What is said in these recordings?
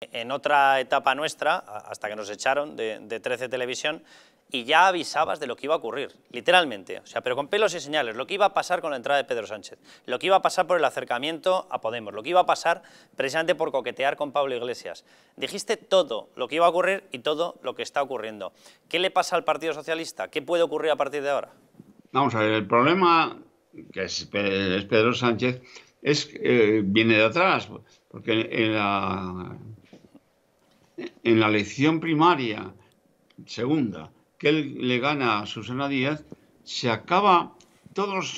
En otra etapa nuestra, hasta que nos echaron de, 13 Televisión, y ya avisabas de lo que iba a ocurrir, literalmente, o sea, pero con pelos y señales, lo que iba a pasar con la entrada de Pedro Sánchez, lo que iba a pasar por el acercamiento a Podemos, lo que iba a pasar precisamente por coquetear con Pablo Iglesias. Dijiste todo lo que iba a ocurrir y todo lo que está ocurriendo. ¿Qué le pasa al Partido Socialista? ¿Qué puede ocurrir a partir de ahora? Vamos a ver, el problema que es Pedro Sánchez es, eh, viene de atrás, porque en la en la elección primaria segunda que él le gana a Susana Díaz, se acaba todos los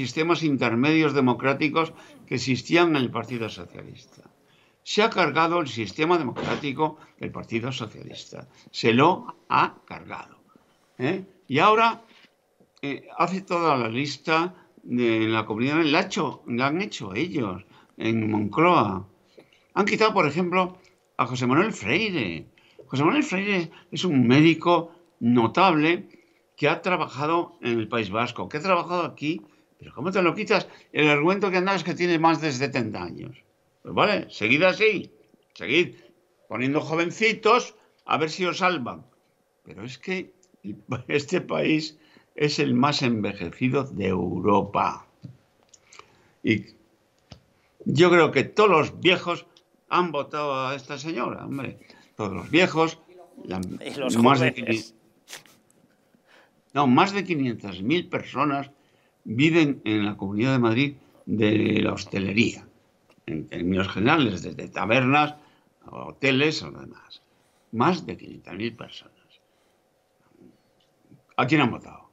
sistemas intermedios democráticos que existían en el Partido Socialista. Se ha cargado el sistema democrático del Partido Socialista. Se lo ha cargado. ¿eh? Y ahora eh, hace toda la lista de la comunidad. la han hecho ellos en Moncloa. Han quitado, por ejemplo, a José Manuel Freire. José Manuel Freire es un médico notable que ha trabajado en el País Vasco, que ha trabajado aquí, pero ¿cómo te lo quitas? El argumento que anda es que tiene más de 70 años. Pues vale, seguid así, seguid poniendo jovencitos a ver si os salvan. Pero es que este país es el más envejecido de Europa. Y yo creo que todos los viejos han votado a esta señora, hombre. Todos los viejos, más de, no, más de 500.000 personas viven en la Comunidad de Madrid de la hostelería, en términos generales, desde tabernas, hoteles o demás. Más de 500.000 personas. ¿A quién han votado?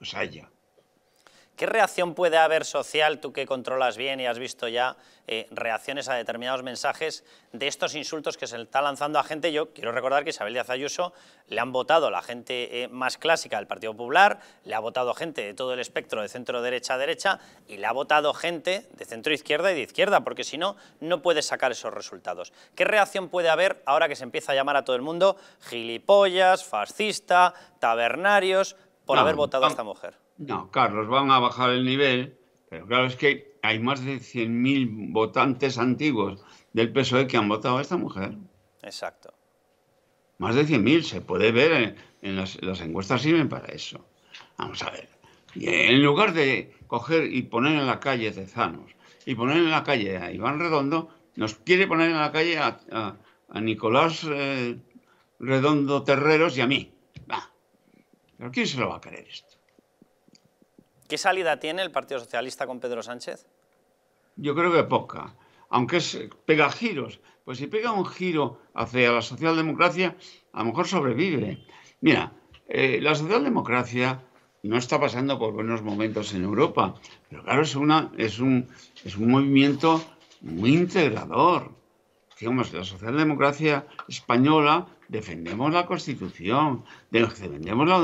Pues a ella. ¿Qué reacción puede haber social, tú que controlas bien y has visto ya eh, reacciones a determinados mensajes de estos insultos que se está lanzando a gente? Yo quiero recordar que Isabel Díaz Ayuso le han votado la gente eh, más clásica del Partido Popular, le ha votado gente de todo el espectro de centro-derecha a derecha y le ha votado gente de centro-izquierda y de izquierda, porque si no, no puedes sacar esos resultados. ¿Qué reacción puede haber ahora que se empieza a llamar a todo el mundo gilipollas, fascista, tabernarios? por haber votado a esta mujer. No, Carlos, van a bajar el nivel, pero claro, es que hay más de 100.000 votantes antiguos del PSOE que han votado a esta mujer. Exacto. Más de 100.000, se puede ver en, las, encuestas sirven para eso. Vamos a ver. Y en lugar de coger y poner en la calle Tezanos y poner en la calle a Iván Redondo, nos quiere poner en la calle a, Nicolás eh, Redondo Terreros y a mí. ¿Pero quién se lo va a creer esto? ¿Qué salida tiene el Partido Socialista con Pedro Sánchez? Yo creo que poca, aunque es, pega giros. Pues si pega un giro hacia la socialdemocracia, a lo mejor sobrevive. Mira, eh, la socialdemocracia no está pasando por buenos momentos en Europa, pero claro, es, un, es un movimiento muy integrador. Digamos, la socialdemocracia española defendemos la Constitución, defendemos la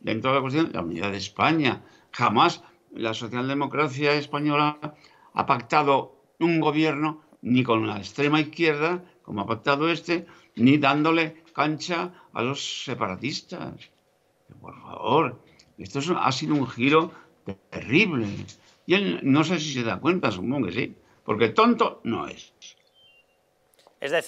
dentro de la Constitución la unidad de España. Jamás la socialdemocracia española ha pactado un gobierno ni con la extrema izquierda, como ha pactado este, ni dándole cancha a los separatistas. Por favor, esto ha sido un giro terrible. Y no sé si se da cuenta, supongo que sí, porque tonto no es. Es decir,